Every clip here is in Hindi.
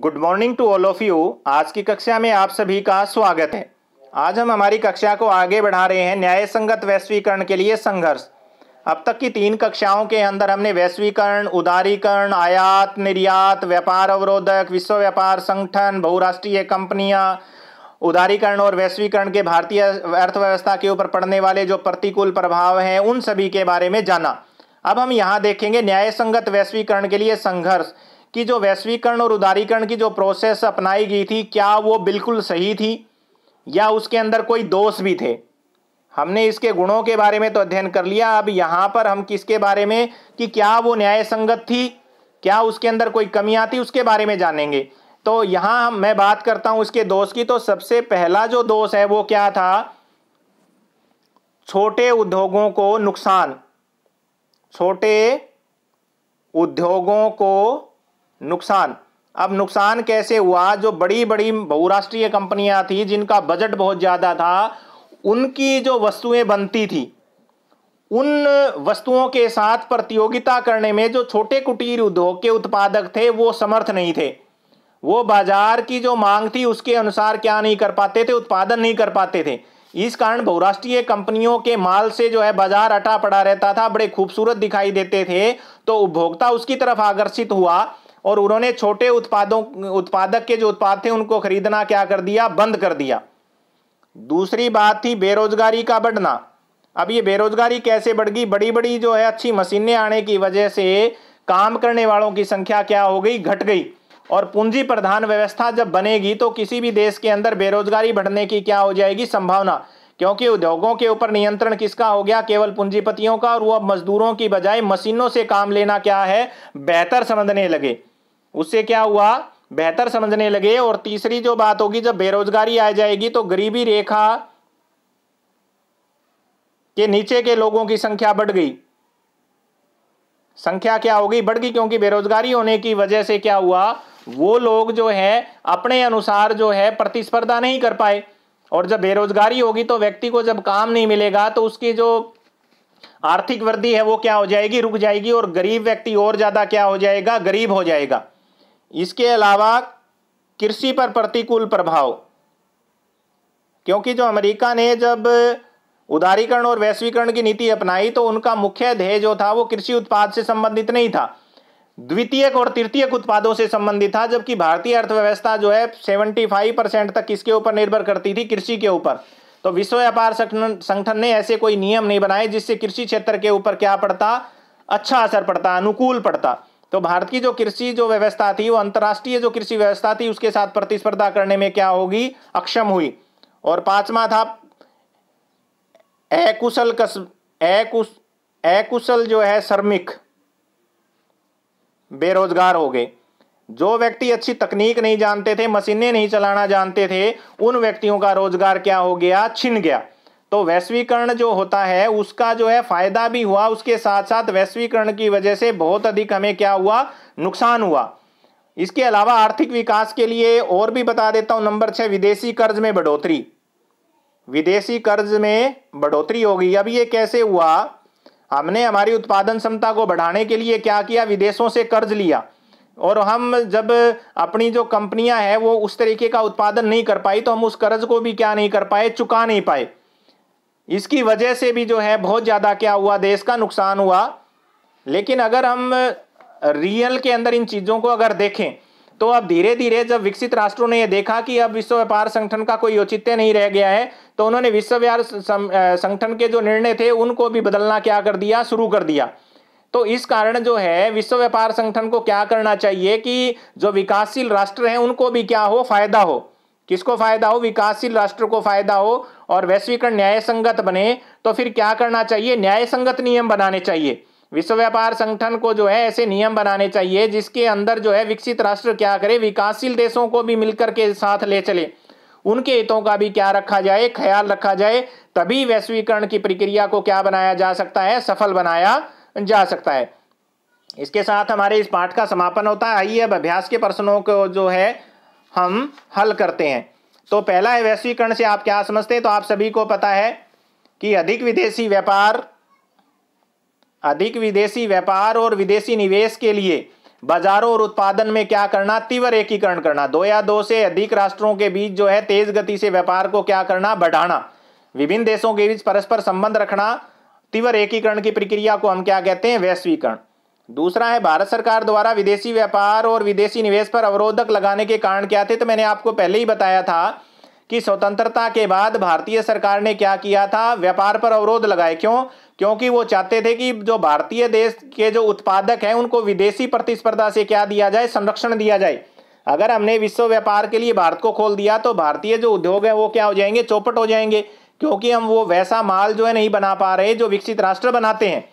good morning to all of you आज की कक्षा में आप सभी का स्वागत है आज हम हमारी कक्षा को आगे बढ़ा रहे हैं न्याय संगत वैश्वीकरण के लिए संघर्ष अब तक की तीन कक्षाओं के अंदर हमने वैश्वीकरण उदारीकरण आयात निर्यात व्यापार अवरोधक विश्व व्यापार संगठन बहुराष्ट्रीय कंपनियां उदारीकरण और वैश्वीकरण के भारतीय अर्थव्यवस्था के ऊपर पड़ने वाले जो प्रतिकूल प्रभाव हैं उन सभी के बारे में जाना अब हम यहाँ देखेंगे न्याय संगत वैश्वीकरण के लिए संघर्ष कि जो वैश्वीकरण और उदारीकरण की जो प्रोसेस अपनाई गई थी क्या वो बिल्कुल सही थी या उसके अंदर कोई दोष भी थे हमने इसके गुणों के बारे में तो अध्ययन कर लिया अब यहाँ पर हम किसके बारे में कि क्या वो न्याय संगत थी क्या उसके अंदर कोई कमियाँ थी उसके बारे में जानेंगे तो यहाँ मैं बात करता हूँ उसके दोष की तो सबसे पहला जो दोष है वो क्या था छोटे उद्योगों को नुकसान छोटे उद्योगों को नुकसान अब नुकसान कैसे हुआ जो बड़ी बड़ी बहुराष्ट्रीय कंपनियां थी जिनका बजट बहुत ज़्यादा था उनकी जो वस्तुएं बनती थी उन वस्तुओं के साथ प्रतियोगिता करने में जो छोटे कुटीर उद्योग के उत्पादक थे वो समर्थ नहीं थे वो बाजार की जो मांग थी उसके अनुसार क्या नहीं कर पाते थे उत्पादन नहीं कर पाते थे इस कारण बहुराष्ट्रीय कंपनियों के माल से जो है बाजार अटा पड़ा रहता था बड़े खूबसूरत दिखाई देते थे तो उपभोक्ता उसकी तरफ आकर्षित हुआ और उन्होंने छोटे उत्पादों उत्पादक के जो उत्पाद थे उनको खरीदना क्या कर दिया बंद कर दिया दूसरी बात थी बेरोजगारी का बढ़ना अब ये बेरोजगारी कैसे बढ़ गई बड़ी बड़ी जो है अच्छी मशीनें आने की वजह से काम करने वालों की संख्या क्या हो गई घट गई और पूंजी प्रधान व्यवस्था जब बनेगी तो किसी भी देश के अंदर बेरोजगारी बढ़ने की क्या हो जाएगी संभावना क्योंकि उद्योगों के ऊपर नियंत्रण किसका हो गया केवल पूंजीपतियों का और वो अब मजदूरों की बजाय मशीनों से काम लेना क्या है बेहतर समझने लगे उससे क्या हुआ बेहतर समझने लगे और तीसरी जो बात होगी जब बेरोजगारी आ जाएगी तो गरीबी रेखा के नीचे के लोगों की संख्या बढ़ गई संख्या क्या होगी बढ़ गई क्योंकि बेरोजगारी होने की वजह से क्या हुआ वो लोग जो है अपने अनुसार जो है प्रतिस्पर्धा नहीं कर पाए और जब बेरोजगारी होगी तो व्यक्ति को जब काम नहीं मिलेगा तो उसकी जो आर्थिक वृद्धि है वो क्या हो जाएगी रुक जाएगी और गरीब व्यक्ति और ज़्यादा क्या हो जाएगा गरीब हो जाएगा इसके अलावा कृषि पर प्रतिकूल प्रभाव क्योंकि जो अमेरिका ने जब उदारीकरण और वैश्वीकरण की नीति अपनाई तो उनका मुख्य ध्येय जो था वो कृषि उत्पाद से संबंधित नहीं था द्वितीय और तृतीय उत्पादों से संबंधित था जबकि भारतीय अर्थव्यवस्था जो है सेवेंटी फाइव परसेंट तक किसके ऊपर निर्भर करती थी कृषि के ऊपर तो विश्व व्यापार संगठन ने ऐसे कोई नियम नहीं बनाए जिससे कृषि क्षेत्र के ऊपर क्या पड़ता अच्छा असर पड़ता अनुकूल पड़ता तो भारत की जो कृषि जो व्यवस्था थी वो अंतर्राष्ट्रीय जो कृषि व्यवस्था थी उसके साथ प्रतिस्पर्धा करने में क्या होगी अक्षम हुई और पांचवा था अकुशल कस अकुशल जो है श्रमिक बेरोजगार हो गए जो व्यक्ति अच्छी तकनीक नहीं जानते थे मशीनें नहीं चलाना जानते थे उन व्यक्तियों का रोजगार क्या हो गया छिन गया तो वैश्वीकरण जो होता है उसका जो है फायदा भी हुआ उसके साथ साथ वैश्वीकरण की वजह से बहुत अधिक हमें क्या हुआ नुकसान हुआ इसके अलावा आर्थिक विकास के लिए और भी बता देता हूं नंबर छह विदेशी कर्ज में बढ़ोतरी विदेशी कर्ज में बढ़ोतरी हो गई अब ये कैसे हुआ हमने हमारी उत्पादन क्षमता को बढ़ाने के लिए क्या किया विदेशों से कर्ज लिया और हम जब अपनी जो कंपनियां हैं वो उस तरीके का उत्पादन नहीं कर पाई तो हम उस कर्ज को भी क्या नहीं कर पाए चुका नहीं पाए इसकी वजह से भी जो है बहुत ज़्यादा क्या हुआ देश का नुकसान हुआ लेकिन अगर हम रियल के अंदर इन चीज़ों को अगर देखें तो अब धीरे धीरे जब विकसित राष्ट्रों ने यह देखा कि अब विश्व व्यापार संगठन का कोई औचित्य नहीं रह गया है तो उन्होंने विश्व व्यापार संगठन के जो निर्णय थे उनको भी बदलना क्या कर दिया शुरू कर दिया तो इस कारण जो है विश्व व्यापार संगठन को क्या करना चाहिए कि जो विकासशील राष्ट्र हैं उनको भी क्या हो फायदा हो किसको फायदा हो विकासशील राष्ट्र को फायदा हो और वैश्वीकरण न्याय संगत बने तो फिर क्या करना चाहिए न्याय संगत नियम बनाने चाहिए विश्व व्यापार संगठन को जो है ऐसे नियम बनाने चाहिए जिसके अंदर जो है विकसित राष्ट्र क्या करे विकासशील देशों को भी मिलकर के साथ ले चले उनके हितों का भी क्या रखा जाए ख्याल रखा जाए तभी वैश्वीकरण की प्रक्रिया को क्या बनाया जा सकता है सफल बनाया जा सकता है इसके साथ हमारे इस पाठ का समापन होता है आइए अब अभ्यास के प्रश्नों को जो है हम हल करते हैं तो पहला है वैश्वीकरण से आप क्या समझते हैं तो आप सभी को पता है कि अधिक विदेशी व्यापार अधिक विदेशी व्यापार और विदेशी निवेश के लिए बाजारों और उत्पादन में क्या करना तीव्र एकीकरण करना दो या दो से अधिक राष्ट्रों के बीच जो है तेज गति से व्यापार को क्या करना बढ़ाना विभिन्न देशों के बीच परस्पर संबंध रखना तीव्र एकीकरण की प्रक्रिया को हम क्या कहते हैं वैश्वीकरण दूसरा है भारत सरकार द्वारा विदेशी व्यापार और विदेशी निवेश पर अवरोधक लगाने के कारण क्या थे तो मैंने आपको पहले ही बताया था कि स्वतंत्रता के बाद भारतीय सरकार ने क्या किया था व्यापार पर अवरोध लगाए क्यों क्योंकि वो चाहते थे कि जो भारतीय देश के जो उत्पादक हैं उनको विदेशी प्रतिस्पर्धा से क्या दिया जाए संरक्षण दिया जाए अगर हमने विश्व व्यापार के लिए भारत को खोल दिया तो भारतीय जो उद्योग हैं वो क्या हो जाएंगे चौपट हो जाएंगे क्योंकि हम वो वैसा माल जो है नहीं बना पा रहे जो विकसित राष्ट्र बनाते हैं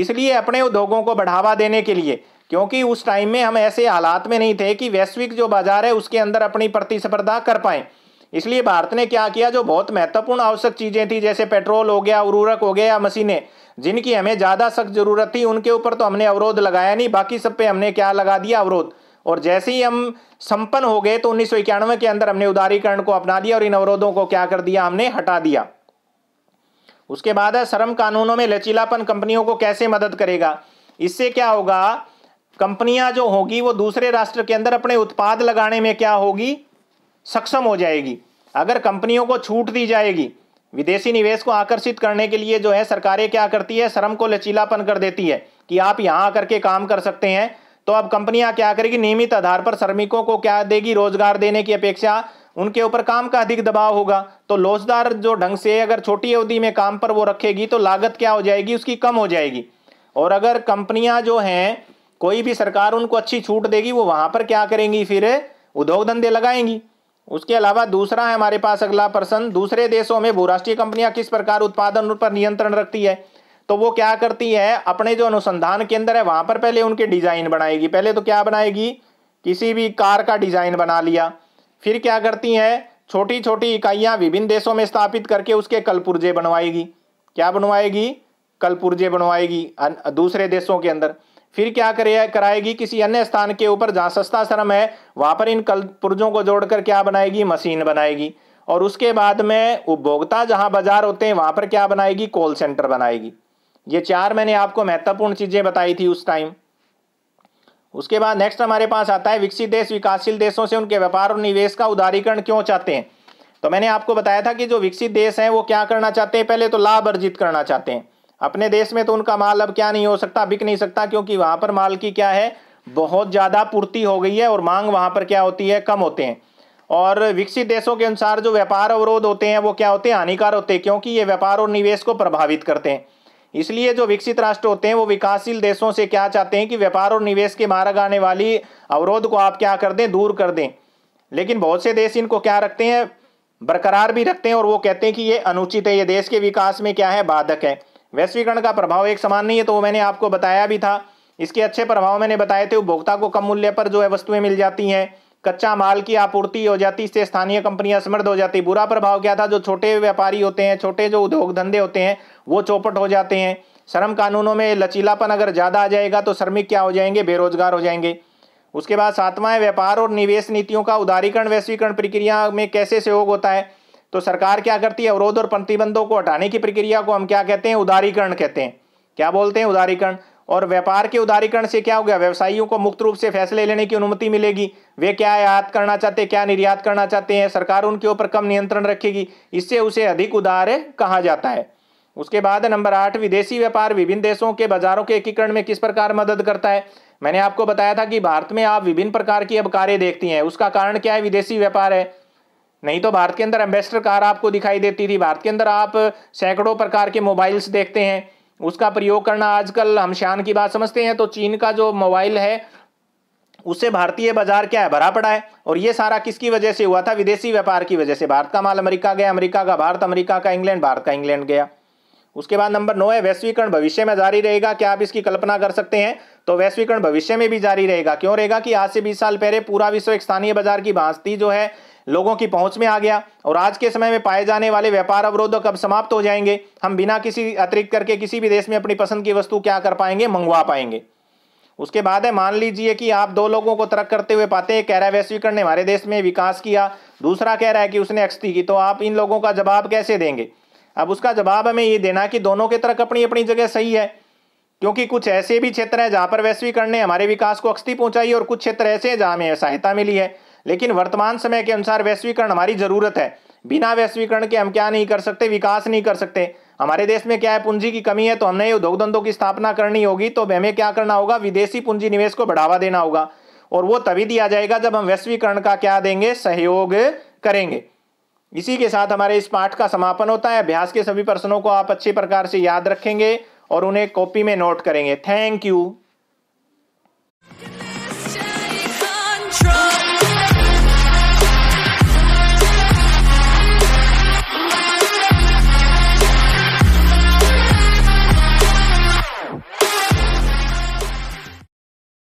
इसलिए अपने उद्योगों को बढ़ावा देने के लिए क्योंकि उस टाइम में हम ऐसे हालात में नहीं थे कि वैश्विक जो बाजार है उसके अंदर अपनी प्रतिस्पर्धा कर पाए इसलिए भारत ने क्या किया जो बहुत महत्वपूर्ण आवश्यक चीज़ें थी जैसे पेट्रोल हो गया उर्वरक हो गया या मशीनें जिनकी हमें ज़्यादा सख्त ज़रूरत थी उनके ऊपर तो हमने अवरोध लगाया नहीं बाकी सब पे हमने क्या लगा दिया अवरोध और जैसे ही हम संपन्न हो गए तो उन्नीस के अंदर हमने उदारीकरण को अपना दिया और इन अवरोधों को क्या कर दिया हमने हटा दिया उसके बाद है श्रम कानूनों में लचीलापन कंपनियों को कैसे मदद करेगा इससे क्या होगा कंपनियां जो होगी वो दूसरे राष्ट्र के अंदर अपने उत्पाद लगाने में क्या होगी सक्षम हो जाएगी अगर कंपनियों को छूट दी जाएगी विदेशी निवेश को आकर्षित करने के लिए जो है सरकारें क्या करती है श्रम को लचीलापन कर देती है कि आप यहाँ आकर के काम कर सकते हैं तो अब कंपनियां क्या करेगी नियमित आधार पर श्रमिकों को क्या देगी रोजगार देने की अपेक्षा उनके ऊपर काम का अधिक दबाव होगा तो लोचदार जो ढंग से अगर छोटी अवधि में काम पर वो रखेगी तो लागत क्या हो जाएगी उसकी कम हो जाएगी और अगर कंपनियां जो हैं कोई भी सरकार उनको अच्छी छूट देगी वो वहाँ पर क्या करेंगी फिर उद्योग धंधे लगाएंगी उसके अलावा दूसरा है हमारे पास अगला प्रश्न दूसरे देशों में भूराष्ट्रीय कंपनियां किस प्रकार उत्पादन पर नियंत्रण रखती है तो वो क्या करती है अपने जो अनुसंधान केंद्र है वहां पर पहले उनके डिजाइन बनाएगी पहले तो क्या बनाएगी किसी भी कार का डिजाइन बना लिया फिर क्या करती हैं छोटी छोटी इकाइयां विभिन्न देशों में स्थापित करके उसके कलपुर्जे बनवाएगी क्या बनवाएगी कलपुर्जे बनवाएगी दूसरे देशों के अंदर फिर क्या करे कराएगी किसी अन्य स्थान के ऊपर जहाँ सस्ता श्रम है वहाँ पर इन कलपुर्जों को जोड़कर क्या बनाएगी मशीन बनाएगी और उसके बाद में उपभोक्ता जहाँ बाजार होते हैं वहाँ पर क्या बनाएगी कॉल सेंटर बनाएगी ये चार मैंने आपको महत्वपूर्ण चीज़ें बताई थी उस टाइम उसके बाद नेक्स्ट हमारे पास आता है विकसित देश विकासशील देशों से उनके व्यापार और निवेश का उदारीकरण क्यों चाहते हैं तो मैंने आपको बताया था कि जो विकसित देश हैं वो क्या करना चाहते हैं पहले तो लाभ अर्जित करना चाहते हैं अपने देश में तो उनका माल अब क्या नहीं हो सकता बिक नहीं सकता क्योंकि वहाँ पर माल की क्या है बहुत ज़्यादा पूर्ति हो गई है और मांग वहाँ पर क्या होती है कम होते हैं और विकसित देशों के अनुसार जो व्यापार अवरोध होते हैं वो क्या होते हैं हानिकार होते हैं क्योंकि ये व्यापार और निवेश को प्रभावित करते हैं इसलिए जो विकसित राष्ट्र होते हैं वो विकासशील देशों से क्या चाहते हैं कि व्यापार और निवेश के मार्ग आने वाली अवरोध को आप क्या कर दें दूर कर दें लेकिन बहुत से देश इनको क्या रखते हैं बरकरार भी रखते हैं और वो कहते हैं कि ये अनुचित है ये देश के विकास में क्या है बाधक है वैश्वीकरण का प्रभाव एक समान नहीं है तो वो मैंने आपको बताया भी था इसके अच्छे प्रभाव मैंने बताए थे उपभोक्ता को कम मूल्य पर जो है वस्तुएं मिल जाती हैं कच्चा माल की आपूर्ति हो जाती इससे स्थानीय कंपनियां समृद्ध हो जाती बुरा प्रभाव क्या था जो छोटे व्यापारी होते हैं छोटे जो उद्योग धंधे होते हैं वो चौपट हो जाते हैं श्रम कानूनों में लचीलापन अगर ज़्यादा आ जाएगा तो श्रमिक क्या हो जाएंगे बेरोजगार हो जाएंगे उसके बाद सातवां है व्यापार और निवेश नीतियों का उदारीकरण वैश्वीकरण प्रक्रिया में कैसे सहयोग होता है तो सरकार क्या करती है अवरोध और प्रतिबंधों को हटाने की प्रक्रिया को हम क्या कहते हैं उदारीकरण कहते हैं क्या बोलते हैं उदारीकरण और व्यापार के उदारीकरण से क्या हो गया व्यवसायियों को मुक्त रूप से फैसले लेने की अनुमति मिलेगी वे क्या आयात करना चाहते हैं क्या निर्यात करना चाहते हैं सरकार उनके ऊपर कम नियंत्रण रखेगी इससे उसे अधिक उदार कहा जाता है उसके बाद नंबर आठ विदेशी व्यापार विभिन्न देशों के बाजारों के एकीकरण में किस प्रकार मदद करता है मैंने आपको बताया था कि भारत में आप विभिन्न प्रकार की अब कार्य देखती हैं उसका कारण क्या है विदेशी व्यापार है नहीं तो भारत के अंदर एम्बेसडर कार आपको दिखाई देती थी भारत के अंदर आप सैकड़ों प्रकार के मोबाइल्स देखते हैं उसका प्रयोग करना आजकल हम शान की बात समझते हैं तो चीन का जो मोबाइल है उससे भारतीय बाजार क्या है भरा पड़ा है और ये सारा किसकी वजह से हुआ था विदेशी व्यापार की वजह से भारत का माल अमेरिका गया अमेरिका का भारत अमेरिका का इंग्लैंड भारत का इंग्लैंड गया उसके बाद नंबर नौ है वैश्वीकरण भविष्य में जारी रहेगा क्या आप इसकी कल्पना कर सकते हैं तो वैश्वीकरण भविष्य में भी जारी रहेगा क्यों रहेगा कि आज से बीस साल पहले पूरा विश्व एक स्थानीय बाजार की भांति जो है लोगों की पहुंच में आ गया और आज के समय में पाए जाने वाले व्यापार अवरोधक अब समाप्त हो जाएंगे हम बिना किसी अतिरिक्त करके किसी भी देश में अपनी पसंद की वस्तु क्या कर पाएंगे मंगवा पाएंगे उसके बाद है मान लीजिए कि आप दो लोगों को तर्क करते हुए पाते हैं कह रहा है वैश्वीकरण ने हमारे देश में विकास किया दूसरा कह रहा है कि उसने एक्सती की तो आप इन लोगों का जवाब कैसे देंगे अब उसका जवाब हमें ये देना कि दोनों के तर्क अपनी अपनी जगह सही है क्योंकि कुछ ऐसे भी क्षेत्र हैं जहाँ पर वैश्वीकरण ने हमारे विकास को अक्सती पहुंचाई और कुछ क्षेत्र ऐसे हैं जहाँ हमें सहायता मिली है लेकिन वर्तमान समय के अनुसार वैश्वीकरण हमारी ज़रूरत है बिना वैश्वीकरण के हम क्या नहीं कर सकते विकास नहीं कर सकते हमारे देश में क्या है पूंजी की कमी है तो हमने उद्योग धंधों की स्थापना करनी होगी तो हमें क्या करना होगा विदेशी पूंजी निवेश को बढ़ावा देना होगा और वो तभी दिया जाएगा जब हम वैश्वीकरण का क्या देंगे सहयोग करेंगे इसी के साथ हमारे इस पाठ का समापन होता है अभ्यास के सभी प्रश्नों को आप अच्छे प्रकार से याद रखेंगे और उन्हें कॉपी में नोट करेंगे थैंक यू